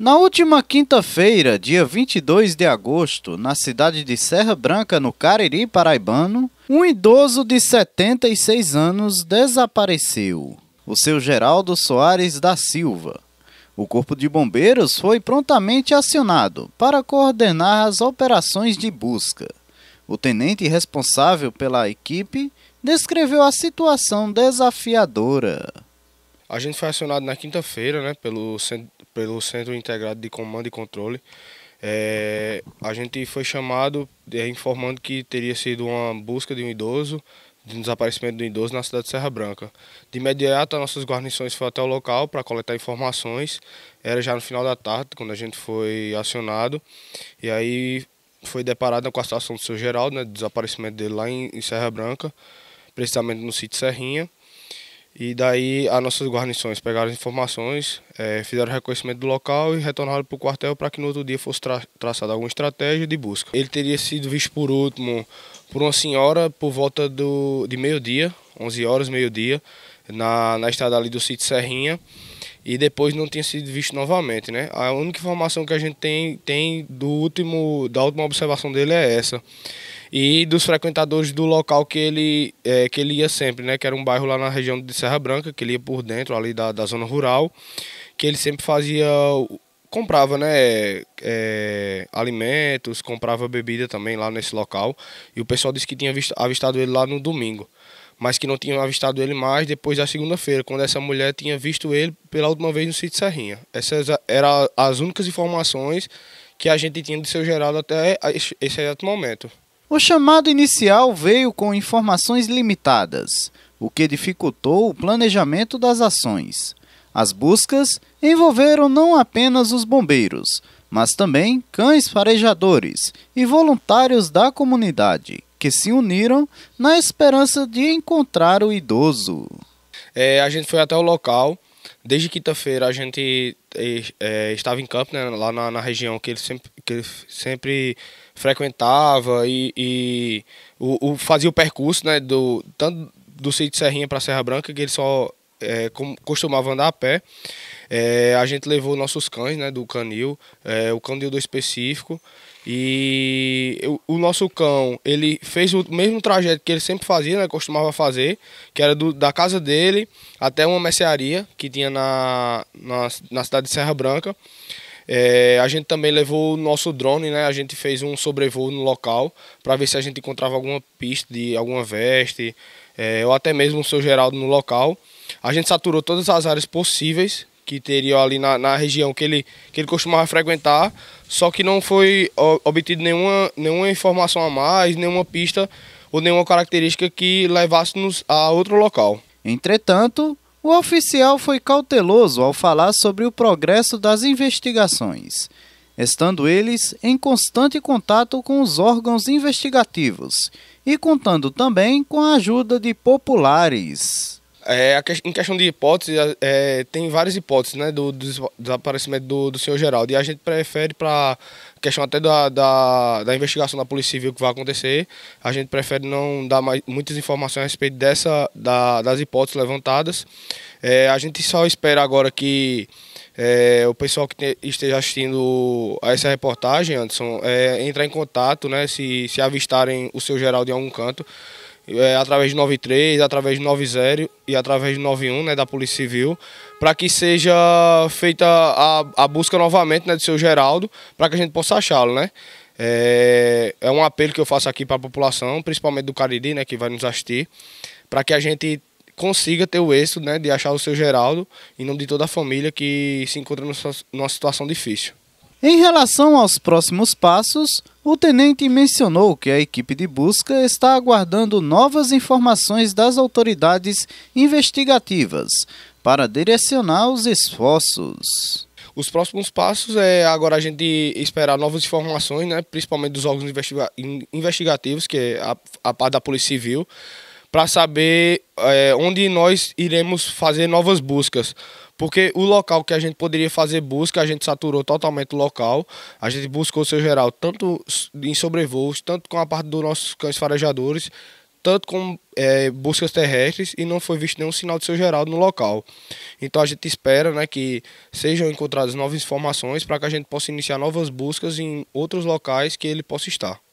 Na última quinta-feira, dia 22 de agosto, na cidade de Serra Branca, no Cariri paraibano, um idoso de 76 anos desapareceu, o seu Geraldo Soares da Silva. O Corpo de Bombeiros foi prontamente acionado para coordenar as operações de busca. O tenente responsável pela equipe descreveu a situação desafiadora. A gente foi acionado na quinta-feira, né, pelo, pelo Centro Integrado de Comando e Controle. É, a gente foi chamado é, informando que teria sido uma busca de um idoso, de um desaparecimento de um idoso na cidade de Serra Branca. De imediato, nossas guarnições foram até o local para coletar informações. Era já no final da tarde, quando a gente foi acionado. E aí foi deparada com a situação do seu Geraldo, né, do desaparecimento dele lá em, em Serra Branca, precisamente no sítio Serrinha. E daí as nossas guarnições pegaram as informações, é, fizeram reconhecimento do local e retornaram para o quartel para que no outro dia fosse tra traçada alguma estratégia de busca. Ele teria sido visto por último por uma senhora por volta do, de meio-dia, 11 horas, meio-dia, na, na estrada ali do sítio Serrinha. E depois não tinha sido visto novamente, né? A única informação que a gente tem, tem do último, da última observação dele é essa e dos frequentadores do local que ele, é, que ele ia sempre, né? Que era um bairro lá na região de Serra Branca, que ele ia por dentro ali da, da zona rural, que ele sempre fazia. Comprava, né? É, alimentos, comprava bebida também lá nesse local. E o pessoal disse que tinha visto, avistado ele lá no domingo mas que não tinham avistado ele mais depois da segunda-feira, quando essa mulher tinha visto ele pela última vez no sítio Serrinha. Essas eram as únicas informações que a gente tinha de seu gerado até esse exato momento. O chamado inicial veio com informações limitadas, o que dificultou o planejamento das ações. As buscas envolveram não apenas os bombeiros, mas também cães farejadores e voluntários da comunidade, que se uniram na esperança de encontrar o idoso. É, a gente foi até o local Desde quinta-feira a gente é, estava em campo, né, lá na, na, região que ele sempre, que ele sempre frequentava e, e o, o, fazia o percurso né, do, tanto do sítio Serrinha para Serra Branca, que ele só é, como costumava andar a pé. É, a gente levou nossos cães, né, do canil, é, o canil do específico. E o nosso cão, ele fez o mesmo trajeto que ele sempre fazia, né, costumava fazer, que era do, da casa dele até uma mercearia que tinha na, na, na cidade de Serra Branca. É, a gente também levou o nosso drone, né? A gente fez um sobrevoo no local para ver se a gente encontrava alguma pista de alguma veste, é, ou até mesmo o seu Geraldo no local. A gente saturou todas as áreas possíveis que teria ali na, na região que ele, que ele costumava frequentar, só que não foi obtido nenhuma, nenhuma informação a mais, nenhuma pista ou nenhuma característica que levasse-nos a outro local. Entretanto, o oficial foi cauteloso ao falar sobre o progresso das investigações, estando eles em constante contato com os órgãos investigativos e contando também com a ajuda de populares. É, em questão de hipótese, é, tem várias hipóteses né, do, do desaparecimento do, do senhor Geraldo. E a gente prefere, para questão até da, da, da, investigação da Polícia Civil que vai acontecer, a gente prefere não dar mais, muitas informações a respeito dessa, da, das hipóteses levantadas. É, a gente só espera agora que é, o pessoal que te, esteja assistindo a essa reportagem, Anderson, é, entrar em contato, né, se, se avistarem o seu Geraldo em algum canto é, através de 93, através de 90 e através de 91, né, da Polícia Civil, para que seja feita a, a busca novamente né, do seu Geraldo, para que a gente possa achá-lo, né? É, é um apelo que eu faço aqui para a população, principalmente do Cariri, né, que vai nos assistir, para que a gente consiga ter o êxito né, de achar o seu Geraldo em nome de toda a família que se encontra numa situação difícil. Em relação aos próximos passos, o tenente mencionou que a equipe de busca está aguardando novas informações das autoridades investigativas para direcionar os esforços. Os próximos passos é agora a gente esperar novas informações, né, principalmente dos órgãos investigativos, que é a, a parte da Polícia Civil, para saber é, onde nós iremos fazer novas buscas. Porque o local que a gente poderia fazer busca, a gente saturou totalmente o local. A gente buscou o seu geral tanto em sobrevoos, tanto com a parte dos nossos cães farejadores, tanto com é, buscas terrestres e não foi visto nenhum sinal de seu geral no local. Então a gente espera né, que sejam encontradas novas informações para que a gente possa iniciar novas buscas em outros locais que ele possa estar.